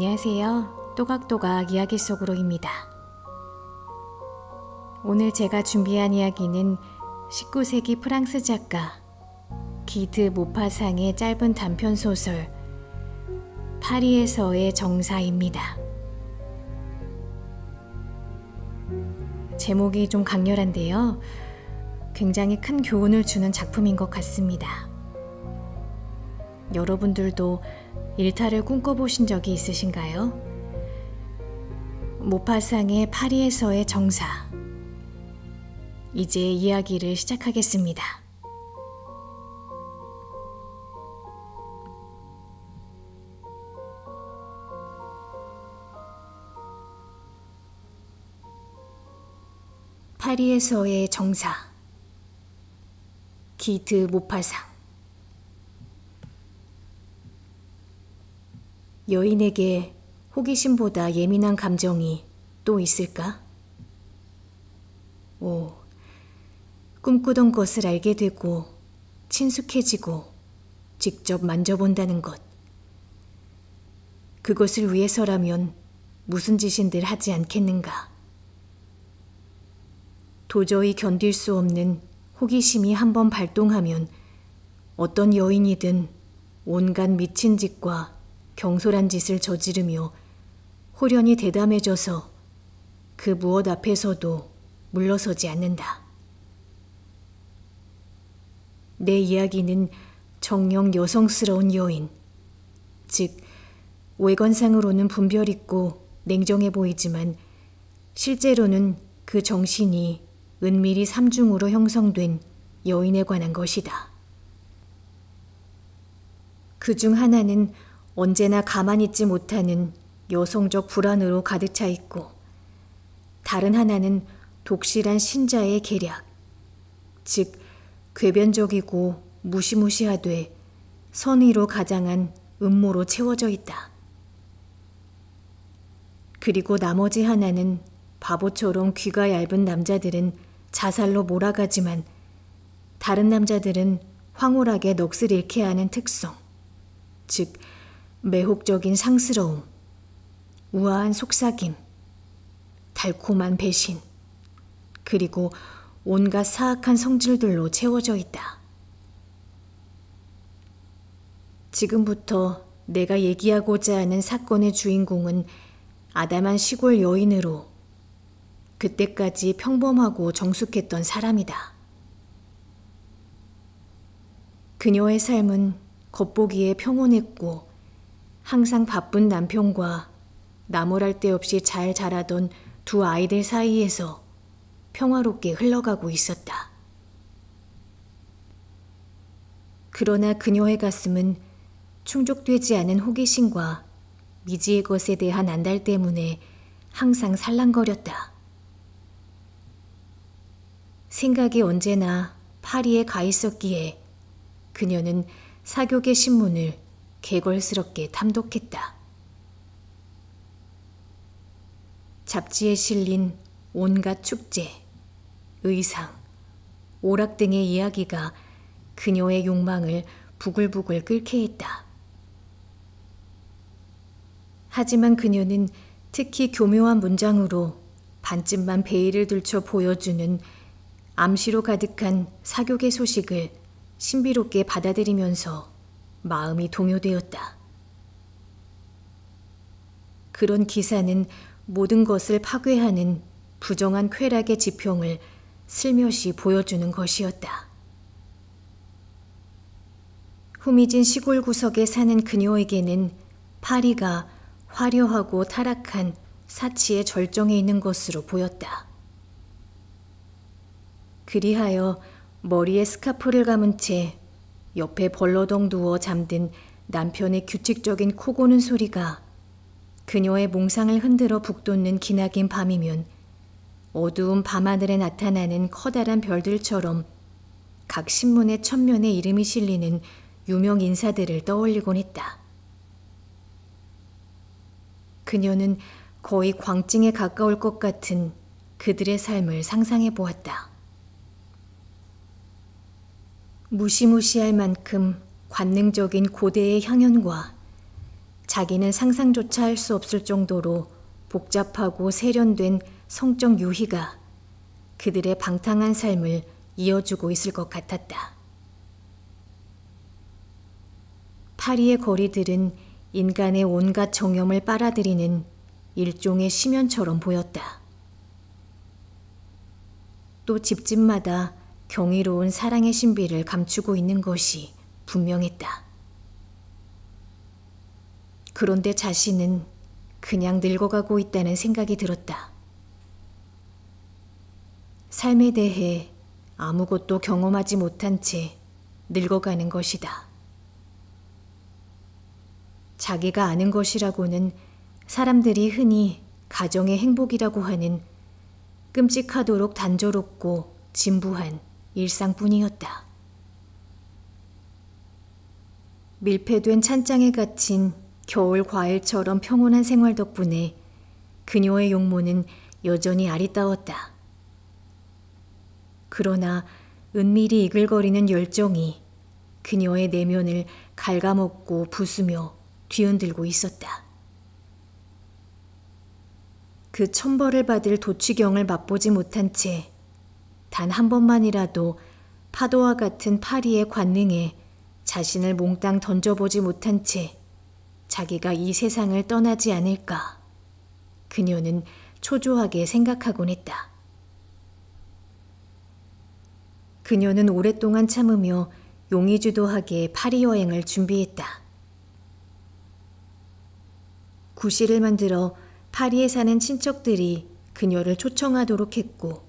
안녕하세요. 또각또각 이야기 속으로입니다. 오늘 제가 준비한 이야기는 19세기 프랑스 작가 기드 모파상의 짧은 단편 소설 파리에서의 정사입니다. 제목이 좀 강렬한데요. 굉장히 큰 교훈을 주는 작품인 것 같습니다. 여러분들도 일탈을 꿈꿔보신 적이 있으신가요? 모파상의 파리에서의 정사. 이제 이야기를 시작하겠습니다. 파리에서의 정사. 기트 모파상. 여인에게 호기심보다 예민한 감정이 또 있을까? 오, 꿈꾸던 것을 알게 되고 친숙해지고 직접 만져본다는 것. 그것을 위해서라면 무슨 짓인들 하지 않겠는가. 도저히 견딜 수 없는 호기심이 한번 발동하면 어떤 여인이든 온갖 미친 짓과 경솔한 짓을 저지르며 호련히 대담해져서 그 무엇 앞에서도 물러서지 않는다. 내 이야기는 정령 여성스러운 여인, 즉 외관상으로는 분별 있고 냉정해 보이지만 실제로는 그 정신이 은밀히 삼중으로 형성된 여인에 관한 것이다. 그 중 하나는 언제나 가만히 있지 못하는 여성적 불안으로 가득 차 있고 다른 하나는 독실한 신자의 계략, 즉괴변적이고 무시무시하되 선의로 가장한 음모로 채워져 있다. 그리고 나머지 하나는 바보처럼 귀가 얇은 남자들은 자살로 몰아가지만 다른 남자들은 황홀하게 넋을 잃게 하는 특성, 즉 매혹적인 상스러움, 우아한 속삭임, 달콤한 배신, 그리고 온갖 사악한 성질들로 채워져 있다. 지금부터 내가 얘기하고자 하는 사건의 주인공은 아담한 시골 여인으로 그때까지 평범하고 정숙했던 사람이다. 그녀의 삶은 겉보기에 평온했고 항상 바쁜 남편과 나무랄 데 없이 잘 자라던 두 아이들 사이에서 평화롭게 흘러가고 있었다. 그러나 그녀의 가슴은 충족되지 않은 호기심과 미지의 것에 대한 안달 때문에 항상 살랑거렸다. 생각이 언제나 파리에 가 있었기에 그녀는 사교계 신문을 개걸스럽게 탐독했다. 잡지에 실린 온갖 축제, 의상, 오락 등의 이야기가 그녀의 욕망을 부글부글 끓게 했다. 하지만 그녀는 특히 교묘한 문장으로 반쯤만 베일을 들쳐 보여주는 암시로 가득한 사교계 소식을 신비롭게 받아들이면서 마음이 동요되었다. 그런 기사는 모든 것을 파괴하는 부정한 쾌락의 지평을 슬며시 보여주는 것이었다. 후미진 시골 구석에 사는 그녀에게는 파리가 화려하고 타락한 사치의 절정에 있는 것으로 보였다. 그리하여 머리에 스카프를 감은 채 옆에 벌러덩 누워 잠든 남편의 규칙적인 코고는 소리가 그녀의 몽상을 흔들어 북돋는 기나긴 밤이면 어두운 밤하늘에 나타나는 커다란 별들처럼 각 신문의 천면에 이름이 실리는 유명 인사들을 떠올리곤 했다. 그녀는 거의 광증에 가까울 것 같은 그들의 삶을 상상해 보았다. 무시무시할 만큼 관능적인 고대의 향연과 자기는 상상조차 할 수 없을 정도로 복잡하고 세련된 성적 유희가 그들의 방탕한 삶을 이어주고 있을 것 같았다. 파리의 거리들은 인간의 온갖 정염을 빨아들이는 일종의 심연처럼 보였다. 또 집집마다 경이로운 사랑의 신비를 감추고 있는 것이 분명했다. 그런데 자신은 그냥 늙어가고 있다는 생각이 들었다. 삶에 대해 아무것도 경험하지 못한 채 늙어가는 것이다. 자기가 아는 것이라고는 사람들이 흔히 가정의 행복이라고 하는 끔찍하도록 단조롭고 진부한 일상뿐이었다. 밀폐된 찬장에 갇힌 겨울 과일처럼 평온한 생활 덕분에 그녀의 용모는 여전히 아리따웠다. 그러나 은밀히 이글거리는 열정이 그녀의 내면을 갉아먹고 부수며 뒤흔들고 있었다. 그 천벌을 받을 도취경을 맛보지 못한 채 단한 번만이라도 파도와 같은 파리의 관능에 자신을 몽땅 던져보지 못한 채 자기가 이 세상을 떠나지 않을까. 그녀는 초조하게 생각하곤 했다. 그녀는 오랫동안 참으며 용의주도하게 파리 여행을 준비했다. 구실을 만들어 파리에 사는 친척들이 그녀를 초청하도록 했고,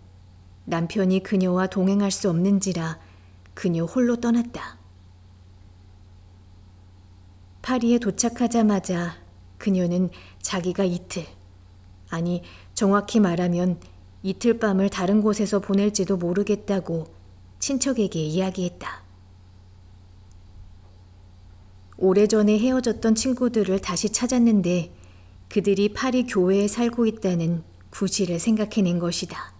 남편이 그녀와 동행할 수 없는지라 그녀 홀로 떠났다. 파리에 도착하자마자 그녀는 자기가 이틀, 아니 정확히 말하면 이틀 밤을 다른 곳에서 보낼지도 모르겠다고 친척에게 이야기했다. 오래전에 헤어졌던 친구들을 다시 찾았는데 그들이 파리 교회에 살고 있다는 구실을 생각해낸 것이다.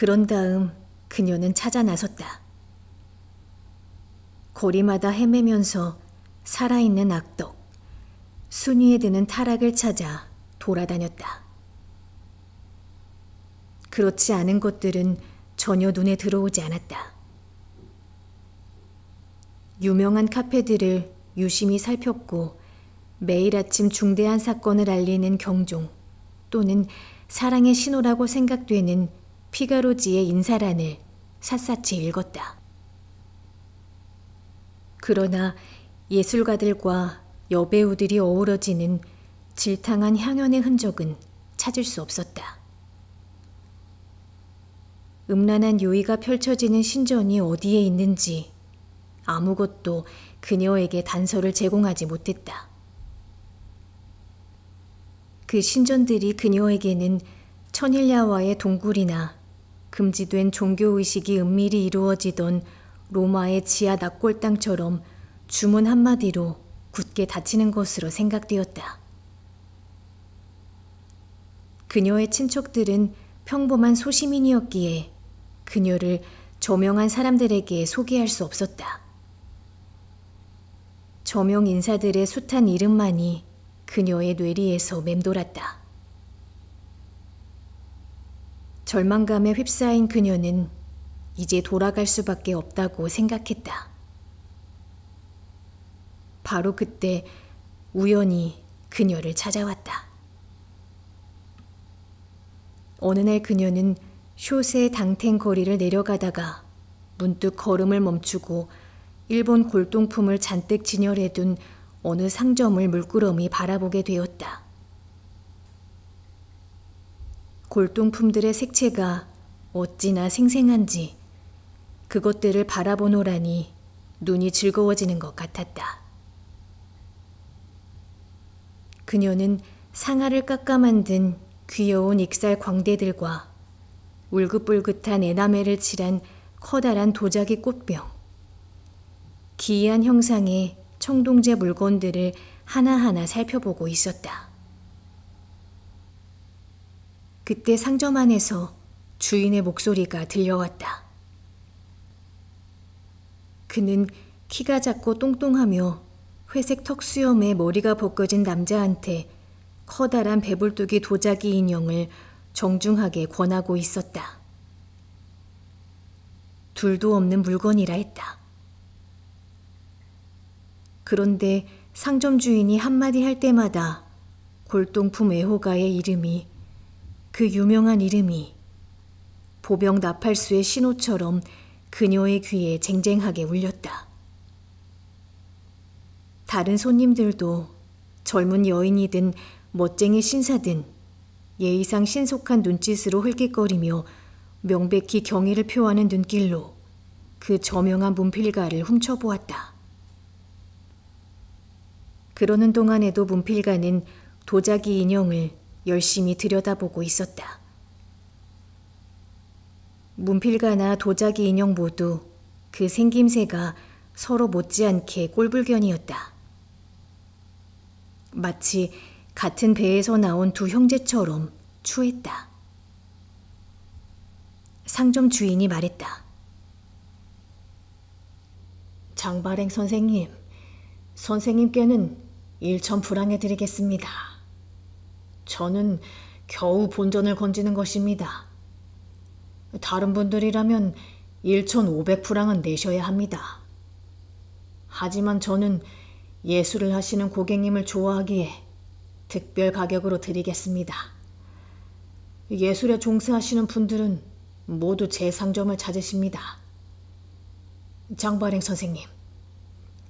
그런 다음 그녀는 찾아 나섰다. 거리마다 헤매면서 살아있는 악덕, 순위에 드는 타락을 찾아 돌아다녔다. 그렇지 않은 것들은 전혀 눈에 들어오지 않았다. 유명한 카페들을 유심히 살폈고 매일 아침 중대한 사건을 알리는 경종 또는 사랑의 신호라고 생각되는 피가로지의 인사란을 샅샅이 읽었다. 그러나 예술가들과 여배우들이 어우러지는 질탕한 향연의 흔적은 찾을 수 없었다. 음란한 요의가 펼쳐지는 신전이 어디에 있는지 아무것도 그녀에게 단서를 제공하지 못했다. 그 신전들이 그녀에게는 천일야와의 동굴이나 금지된 종교의식이 은밀히 이루어지던 로마의 지하 납골당처럼 주문 한마디로 굳게 닫히는 것으로 생각되었다. 그녀의 친척들은 평범한 소시민이었기에 그녀를 저명한 사람들에게 소개할 수 없었다. 저명 인사들의 숱한 이름만이 그녀의 뇌리에서 맴돌았다. 절망감에 휩싸인 그녀는 이제 돌아갈 수밖에 없다고 생각했다. 바로 그때 우연히 그녀를 찾아왔다. 어느 날 그녀는 쇼의당탱 거리를 내려가다가 문득 걸음을 멈추고 일본 골동품을 잔뜩 진열해둔 어느 상점을 물끄러미 바라보게 되었다. 골동품들의 색채가 어찌나 생생한지 그것들을 바라보노라니 눈이 즐거워지는 것 같았다. 그녀는 상아를 깎아 만든 귀여운 익살 광대들과 울긋불긋한 에나멜을 칠한 커다란 도자기 꽃병, 기이한 형상의 청동제 물건들을 하나하나 살펴보고 있었다. 그때 상점 안에서 주인의 목소리가 들려왔다. 그는 키가 작고 똥똥하며 회색 턱 수염에 머리가 벗겨진 남자한테 커다란 배불뚝이 도자기 인형을 정중하게 권하고 있었다. 둘도 없는 물건이라 했다. 그런데 상점 주인이 한마디 할 때마다 골동품 애호가의 이름이 그 유명한 이름이 보병 나팔수의 신호처럼 그녀의 귀에 쟁쟁하게 울렸다. 다른 손님들도 젊은 여인이든 멋쟁이 신사든 예의상 신속한 눈짓으로 흘깃거리며 명백히 경의를 표하는 눈길로 그 저명한 문필가를 훔쳐보았다. 그러는 동안에도 문필가는 도자기 인형을 열심히 들여다보고 있었다. 문필가나 도자기 인형 모두 그 생김새가 서로 못지않게 꼴불견이었다. 마치 같은 배에서 나온 두 형제처럼 추했다. 상점 주인이 말했다. 장발행 선생님, 선생님께는 일천 불항해 드리겠습니다. 저는 겨우 본전을 건지는 것입니다. 다른 분들이라면 1,500프랑은 내셔야 합니다. 하지만 저는 예술을 하시는 고객님을 좋아하기에 특별 가격으로 드리겠습니다. 예술에 종사하시는 분들은 모두 제 상점을 찾으십니다. 장발행 선생님,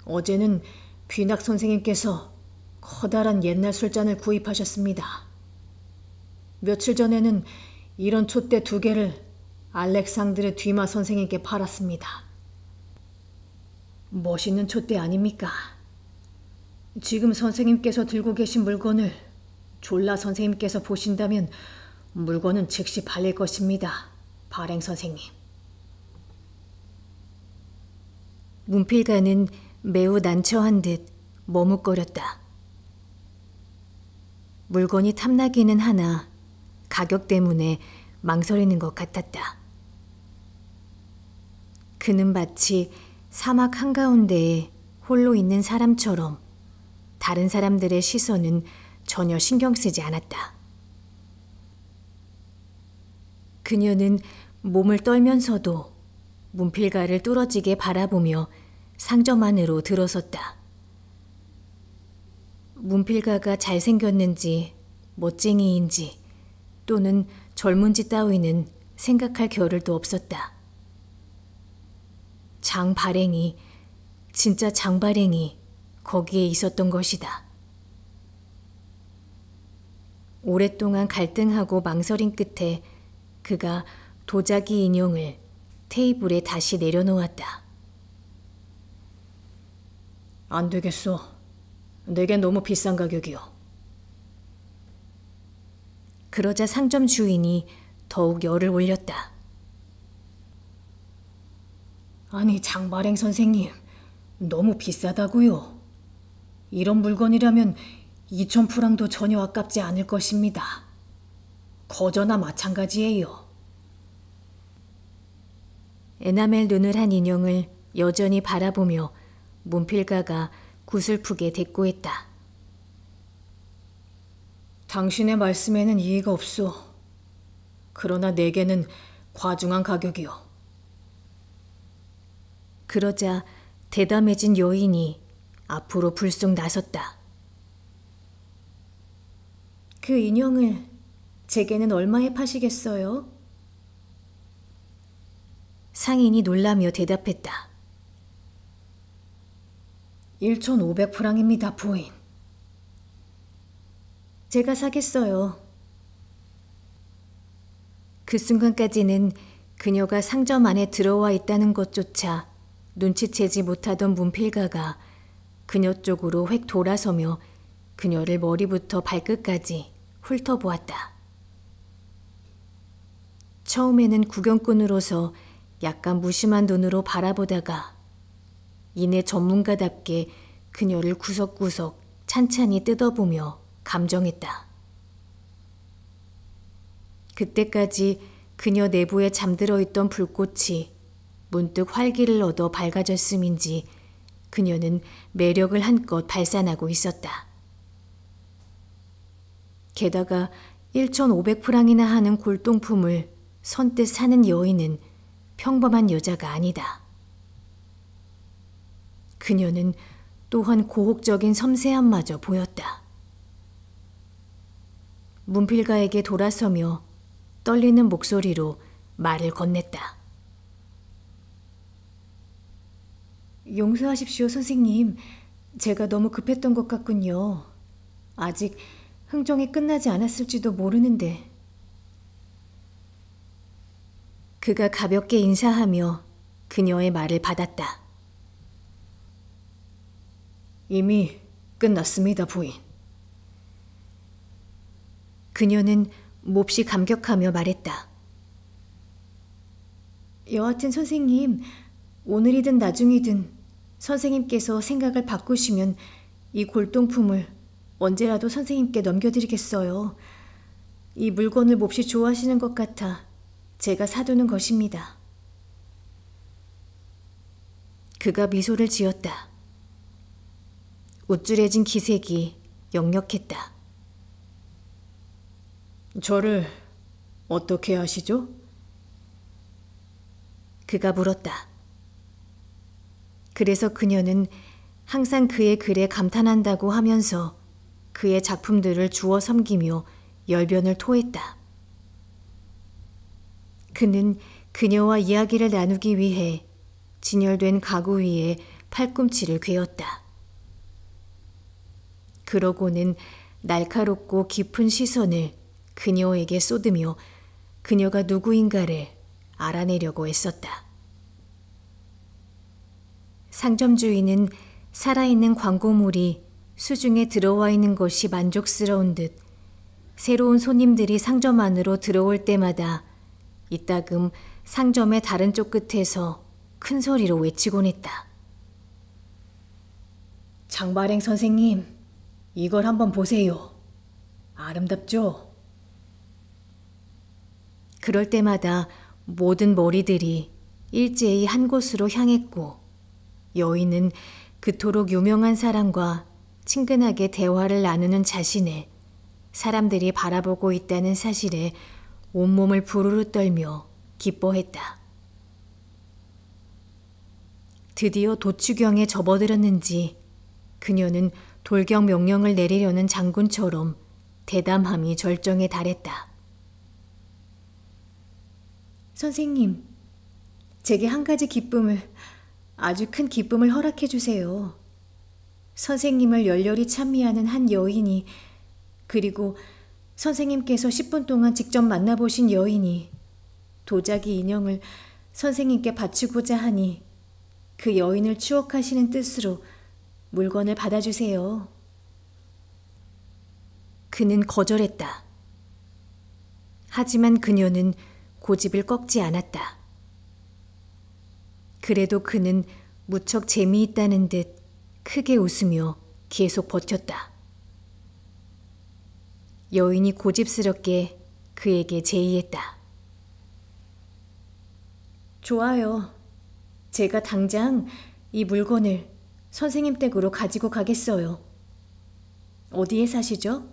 어제는 귀낙 선생님께서 커다란 옛날 술잔을 구입하셨습니다. 며칠 전에는 이런 촛대 두 개를 알렉상드르 뒤마 선생에게 팔았습니다. 멋있는 촛대 아닙니까? 지금 선생님께서 들고 계신 물건을 졸라 선생님께서 보신다면 물건은 즉시 발릴 것입니다. 발행 선생님. 문필가는 매우 난처한 듯 머뭇거렸다. 물건이 탐나기는 하나 가격 때문에 망설이는 것 같았다. 그는 마치 사막 한가운데에 홀로 있는 사람처럼 다른 사람들의 시선은 전혀 신경 쓰지 않았다. 그녀는 몸을 떨면서도 문필가를 뚫어지게 바라보며 상점 안으로 들어섰다. 문필가가 잘생겼는지 멋쟁이인지 또는 젊은지 따위는 생각할 겨를도 없었다. 장발행이, 진짜 장발행이 거기에 있었던 것이다. 오랫동안 갈등하고 망설인 끝에 그가 도자기 인형을 테이블에 다시 내려놓았다. 안 되겠어. 내겐 너무 비싼 가격이요. 그러자 상점 주인이 더욱 열을 올렸다. 아니 장발행 선생님 너무 비싸다고요. 이런 물건이라면 2천 프랑도 전혀 아깝지 않을 것입니다. 거저나 마찬가지예요. 에나멜 눈을 한 인형을 여전히 바라보며 문필가가 구슬프게 대꾸했다. 당신의 말씀에는 이해가 없소. 그러나 내게는 과중한 가격이요. 그러자 대담해진 여인이 앞으로 불쑥 나섰다. 그 인형을 제게는 얼마에 파시겠어요? 상인이 놀라며 대답했다. 1,500프랑입니다, 부인. 제가 사겠어요. 그 순간까지는 그녀가 상점 안에 들어와 있다는 것조차 눈치채지 못하던 문필가가 그녀 쪽으로 획 돌아서며 그녀를 머리부터 발끝까지 훑어보았다. 처음에는 구경꾼으로서 약간 무심한 눈으로 바라보다가 이내 전문가답게 그녀를 구석구석 찬찬히 뜯어보며 감정했다. 그때까지 그녀 내부에 잠들어 있던 불꽃이 문득 활기를 얻어 밝아졌음인지 그녀는 매력을 한껏 발산하고 있었다. 게다가 1,500프랑이나 하는 골동품을 선뜻 사는 여인은 평범한 여자가 아니다. 그녀는 또한 고혹적인 섬세함마저 보였다. 문필가에게 돌아서며 떨리는 목소리로 말을 건넸다. 용서하십시오, 선생님. 제가 너무 급했던 것 같군요. 아직 흥정이 끝나지 않았을지도 모르는데. 그가 가볍게 인사하며 그녀의 말을 받았다. 이미 끝났습니다, 부인. 그녀는 몹시 감격하며 말했다. 여하튼 선생님, 오늘이든 나중이든 선생님께서 생각을 바꾸시면 이 골동품을 언제라도 선생님께 넘겨드리겠어요. 이 물건을 몹시 좋아하시는 것 같아 제가 사두는 것입니다. 그가 미소를 지었다. 우쭐해진 기색이 역력했다. 저를 어떻게 아시죠? 그가 물었다. 그래서 그녀는 항상 그의 글에 감탄한다고 하면서 그의 작품들을 주워 섬기며 열변을 토했다. 그는 그녀와 이야기를 나누기 위해 진열된 가구 위에 팔꿈치를 괴었다. 그러고는 날카롭고 깊은 시선을 그녀에게 쏟으며 그녀가 누구인가를 알아내려고 했었다. 상점 주인은 살아있는 광고물이 수중에 들어와 있는 것이 만족스러운 듯 새로운 손님들이 상점 안으로 들어올 때마다 이따금 상점의 다른 쪽 끝에서 큰 소리로 외치곤 했다. 장발행 선생님, 이걸 한번 보세요. 아름답죠? 그럴 때마다 모든 머리들이 일제히 한 곳으로 향했고 여인은 그토록 유명한 사람과 친근하게 대화를 나누는 자신을 사람들이 바라보고 있다는 사실에 온몸을 부르르 떨며 기뻐했다. 드디어 도추경에 접어들었는지 그녀는 돌격 명령을 내리려는 장군처럼 대담함이 절정에 달했다. 선생님, 제게 한 가지 기쁨을, 아주 큰 기쁨을 허락해 주세요. 선생님을 열렬히 찬미하는 한 여인이, 그리고 선생님께서 10분 동안 직접 만나보신 여인이 도자기 인형을 선생님께 바치고자 하니 그 여인을 추억하시는 뜻으로 물건을 받아주세요. 그는 거절했다. 하지만 그녀는 고집을 꺾지 않았다. 그래도 그는 무척 재미있다는 듯 크게 웃으며 계속 버텼다. 여인이 고집스럽게 그에게 제의했다. 좋아요. 제가 당장 이 물건을 선생님 댁으로 가지고 가겠어요. 어디에 사시죠?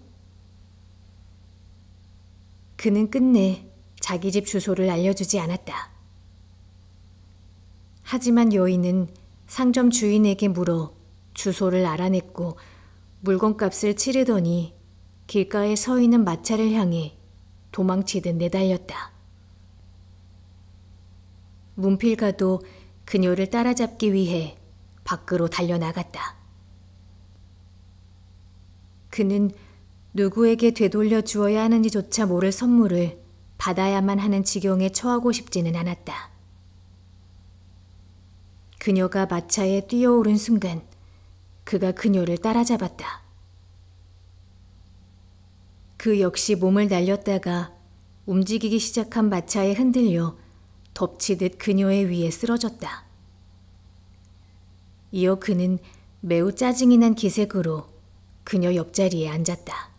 그는 끝내 자기 집 주소를 알려주지 않았다. 하지만 여인은 상점 주인에게 물어 주소를 알아냈고 물건값을 치르더니 길가에 서 있는 마차를 향해 도망치듯 내달렸다. 문필가도 그녀를 따라잡기 위해 밖으로 달려나갔다. 그는 누구에게 되돌려 주어야 하는지조차 모를 선물을 받아야만 하는 지경에 처하고 싶지는 않았다. 그녀가 마차에 뛰어오른 순간 그가 그녀를 따라잡았다. 그 역시 몸을 날렸다가 움직이기 시작한 마차에 흔들려 덮치듯 그녀의 위에 쓰러졌다. 이어 그는 매우 짜증이 난 기색으로 그녀 옆자리에 앉았다.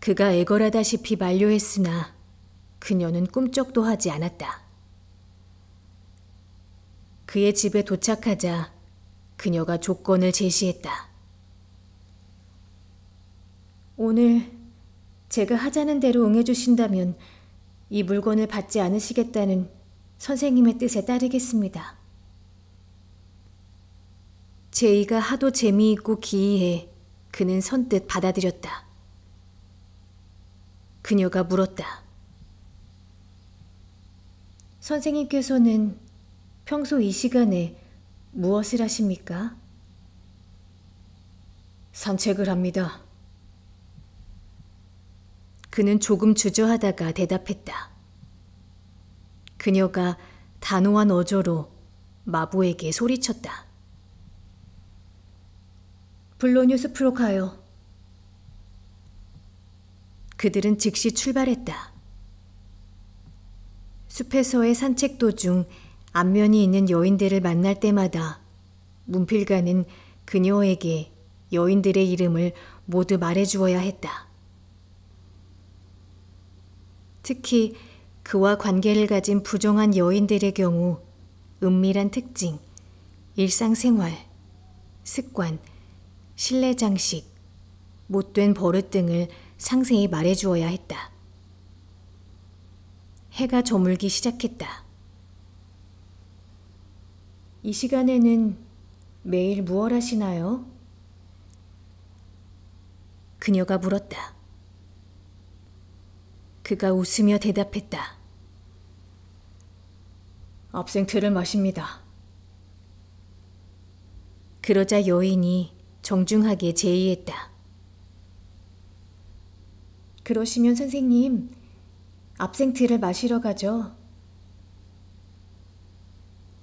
그가 애걸하다시피 만료했으나 그녀는 꿈쩍도 하지 않았다. 그의 집에 도착하자 그녀가 조건을 제시했다. 오늘 제가 하자는 대로 응해주신다면 이 물건을 받지 않으시겠다는 선생님의 뜻에 따르겠습니다. 제이가 하도 재미있고 기이해 그는 선뜻 받아들였다. 그녀가 물었다. 선생님께서는 평소 이 시간에 무엇을 하십니까? 산책을 합니다. 그는 조금 주저하다가 대답했다. 그녀가 단호한 어조로 마부에게 소리쳤다. 블로뉴스 프로 가요. 그들은 즉시 출발했다. 숲에서의 산책 도중 안면이 있는 여인들을 만날 때마다 문필가는 그녀에게 여인들의 이름을 모두 말해주어야 했다. 특히 그와 관계를 가진 부정한 여인들의 경우 은밀한 특징, 일상생활, 습관, 실내 장식, 못된 버릇 등을 상세히 말해 주어야 했다. 해가 저물기 시작했다. 이 시간에는 매일 무얼 하시나요? 그녀가 물었다. 그가 웃으며 대답했다. 압생트를 마십니다. 그러자 여인이 정중하게 제의했다. 그러시면 선생님, 압생트를 마시러 가죠.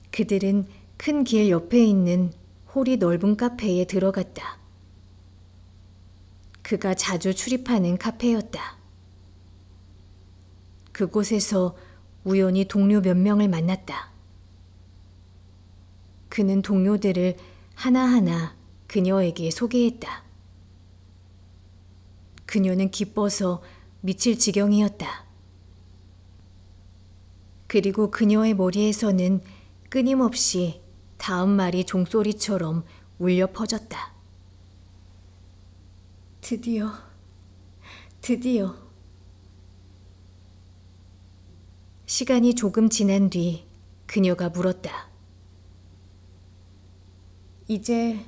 그들은 큰 길 옆에 있는 홀이 넓은 카페에 들어갔다. 그가 자주 출입하는 카페였다. 그곳에서 우연히 동료 몇 명을 만났다. 그는 동료들을 하나하나 그녀에게 소개했다. 그녀는 기뻐서 미칠 지경이었다. 그리고 그녀의 머리에서는 끊임없이 다음 말이 종소리처럼 울려 퍼졌다. 드디어, 드디어. 시간이 조금 지난 뒤 그녀가 물었다. 이제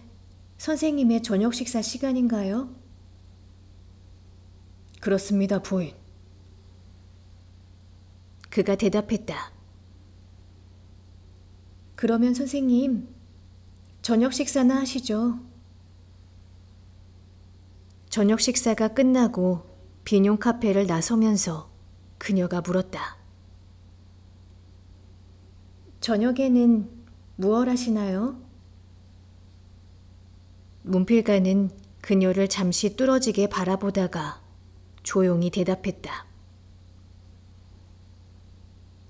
선생님의 저녁 식사 시간인가요? 그렇습니다, 부인. 그가 대답했다. 그러면 선생님, 저녁 식사나 하시죠. 저녁 식사가 끝나고 비뇽 카페를 나서면서 그녀가 물었다. 저녁에는 무얼 하시나요? 문필가는 그녀를 잠시 뚫어지게 바라보다가 조용히 대답했다.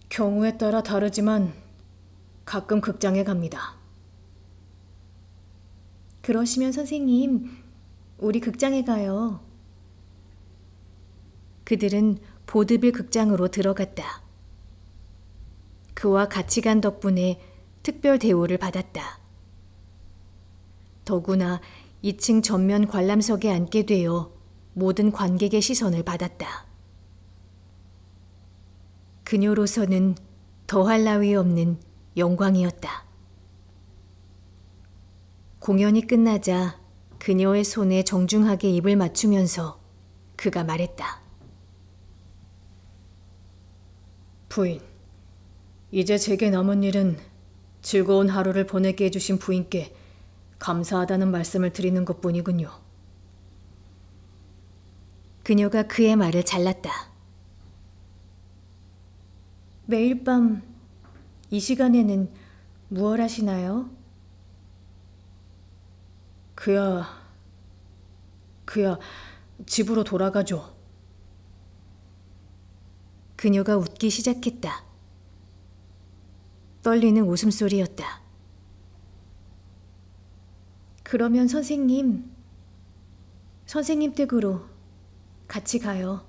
경우에 따라 다르지만 가끔 극장에 갑니다. 그러시면 선생님, 우리 극장에 가요. 그들은 보드빌 극장으로 들어갔다. 그와 같이 간 덕분에 특별 대우를 받았다. 더구나 2층 전면 관람석에 앉게 되어 모든 관객의 시선을 받았다. 그녀로서는 더할 나위 없는 영광이었다. 공연이 끝나자 그녀의 손에 정중하게 입을 맞추면서 그가 말했다. 부인, 이제 제게 남은 일은 즐거운 하루를 보내게 해주신 부인께 감사하다는 말씀을 드리는 것 뿐이군요. 그녀가 그의 말을 잘랐다. 매일 밤 이 시간에는 무얼 하시나요? 그야, 그야, 집으로 돌아가죠. 그녀가 웃기 시작했다. 떨리는 웃음소리였다. 그러면 선생님, 선생님 댁으로 같이 가요.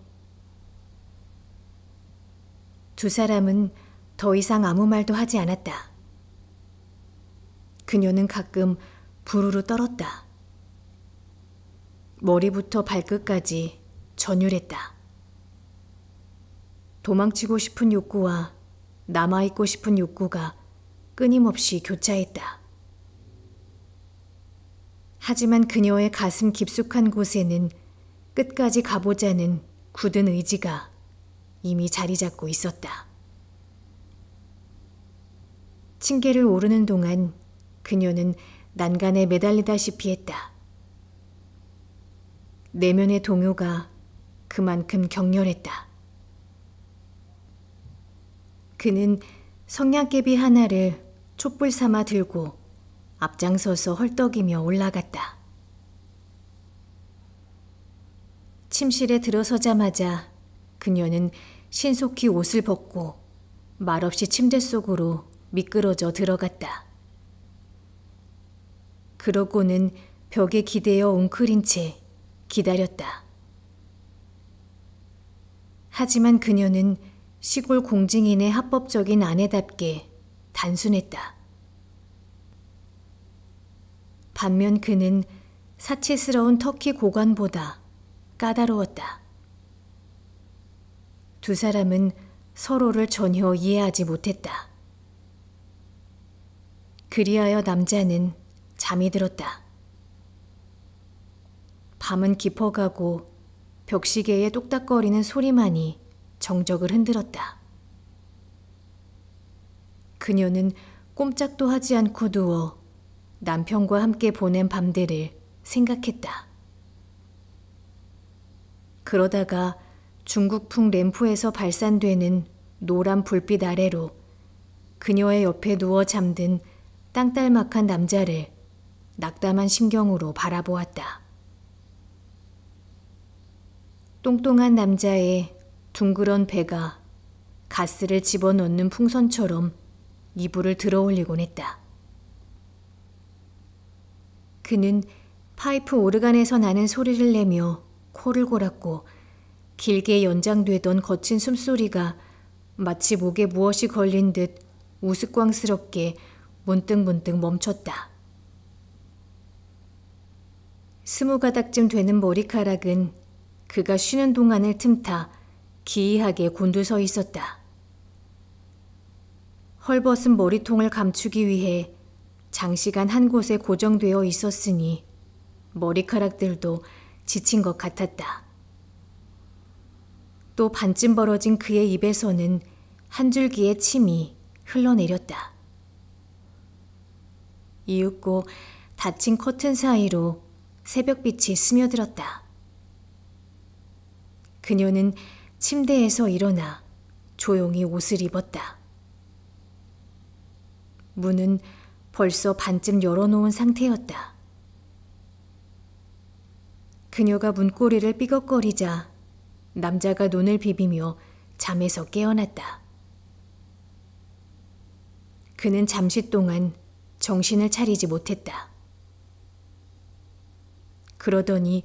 두 사람은 더 이상 아무 말도 하지 않았다. 그녀는 가끔 부르르 떨었다. 머리부터 발끝까지 전율했다. 도망치고 싶은 욕구와 남아있고 싶은 욕구가 끊임없이 교차했다. 하지만 그녀의 가슴 깊숙한 곳에는 끝까지 가보자는 굳은 의지가 이미 자리 잡고 있었다. 층계를 오르는 동안 그녀는 난간에 매달리다시피 했다. 내면의 동요가 그만큼 격렬했다. 그는 성냥개비 하나를 촛불 삼아 들고 앞장서서 헐떡이며 올라갔다. 침실에 들어서자마자 그녀는 신속히 옷을 벗고 말없이 침대 속으로 미끄러져 들어갔다. 그러고는 벽에 기대어 웅크린 채 기다렸다. 하지만 그녀는 시골 공증인의 합법적인 아내답게 단순했다. 반면 그는 사치스러운 터키 고관보다 까다로웠다. 두 사람은 서로를 전혀 이해하지 못했다. 그리하여 남자는 잠이 들었다. 밤은 깊어가고 벽시계의 똑딱거리는 소리만이 정적을 흔들었다. 그녀는 꼼짝도 하지 않고 누워 남편과 함께 보낸 밤들을 생각했다. 그러다가 중국풍 램프에서 발산되는 노란 불빛 아래로 그녀의 옆에 누워 잠든 땅딸막한 남자를 낙담한 심경으로 바라보았다. 똥똥한 남자의 둥그런 배가 가스를 집어넣는 풍선처럼 이불을 들어올리곤 했다. 그는 파이프 오르간에서 나는 소리를 내며 코를 골았고 길게 연장되던 거친 숨소리가 마치 목에 무엇이 걸린 듯 우스꽝스럽게 문득문득 멈췄다. 스무 가닥쯤 되는 머리카락은 그가 쉬는 동안을 틈타 기이하게 곤두서 있었다. 헐벗은 머리통을 감추기 위해 장시간 한 곳에 고정되어 있었으니 머리카락들도 지친 것 같았다. 또 반쯤 벌어진 그의 입에서는 한 줄기의 침이 흘러내렸다. 이윽고 닫힌 커튼 사이로 새벽빛이 스며들었다. 그녀는 침대에서 일어나 조용히 옷을 입었다. 문은 벌써 반쯤 열어놓은 상태였다. 그녀가 문고리를 삐걱거리자 남자가 눈을 비비며 잠에서 깨어났다. 그는 잠시 동안 정신을 차리지 못했다. 그러더니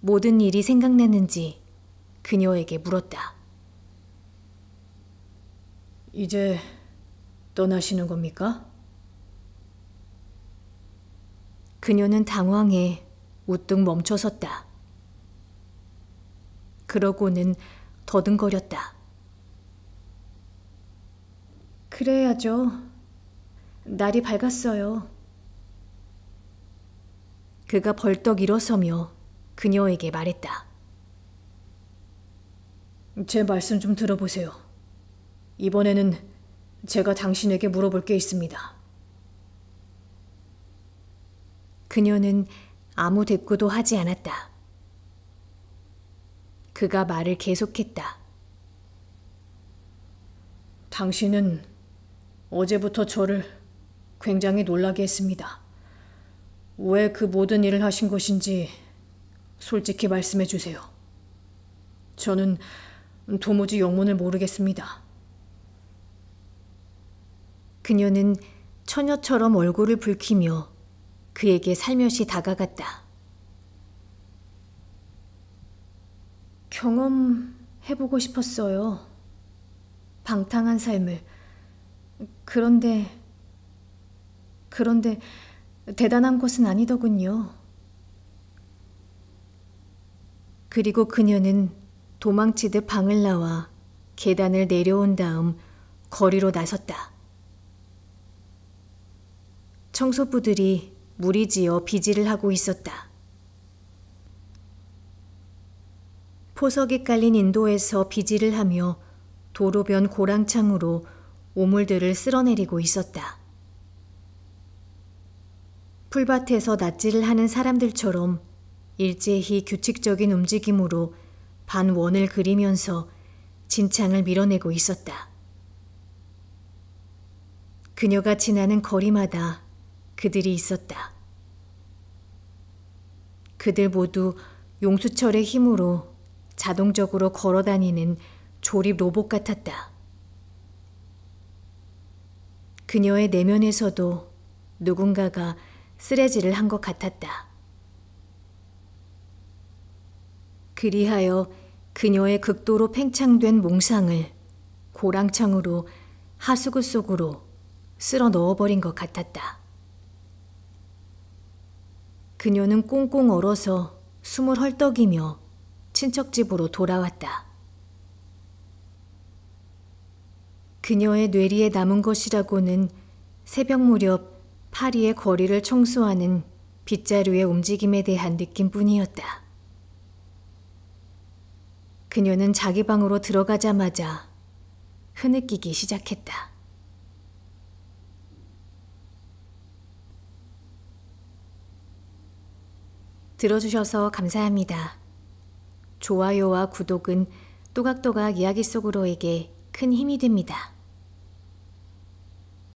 모든 일이 생각났는지 그녀에게 물었다. 이제 떠나시는 겁니까? 그녀는 당황해 우뚝 멈춰섰다. 그러고는 더듬거렸다. 그래야죠. 날이 밝았어요. 그가 벌떡 일어서며 그녀에게 말했다. 제 말씀 좀 들어보세요. 이번에는 제가 당신에게 물어볼 게 있습니다. 그녀는 아무 대꾸도 하지 않았다. 그가 말을 계속했다. 당신은 어제부터 저를 굉장히 놀라게 했습니다. 왜 그 모든 일을 하신 것인지 솔직히 말씀해 주세요. 저는 도무지 영문을 모르겠습니다. 그녀는 처녀처럼 얼굴을 붉히며 그에게 살며시 다가갔다. 경험해보고 싶었어요. 방탕한 삶을. 그런데, 그런데 대단한 것은 아니더군요. 그리고 그녀는 도망치듯 방을 나와 계단을 내려온 다음 거리로 나섰다. 청소부들이 무리지어 비지를 하고 있었다. 포석이 깔린 인도에서 비지를 하며 도로변 고랑창으로 오물들을 쓸어내리고 있었다. 풀밭에서 낯질을 하는 사람들처럼 일제히 규칙적인 움직임으로 반원을 그리면서 진창을 밀어내고 있었다. 그녀가 지나는 거리마다 그들이 있었다. 그들 모두 용수철의 힘으로 자동적으로 걸어 다니는 조립 로봇 같았다. 그녀의 내면에서도 누군가가 쓰레지를 한 것 같았다. 그리하여 그녀의 극도로 팽창된 몽상을 고랑창으로 하수구 속으로 쓸어 넣어버린 것 같았다. 그녀는 꽁꽁 얼어서 숨을 헐떡이며 친척 집으로 돌아왔다. 그녀의 뇌리에 남은 것이라고는 새벽 무렵 파리의 거리를 청소하는 빗자루의 움직임에 대한 느낌뿐이었다. 그녀는 자기 방으로 들어가자마자 흐느끼기 시작했다. 들어주셔서 감사합니다. 좋아요와 구독은 또각또각 이야기 속으로에게 큰 힘이 됩니다.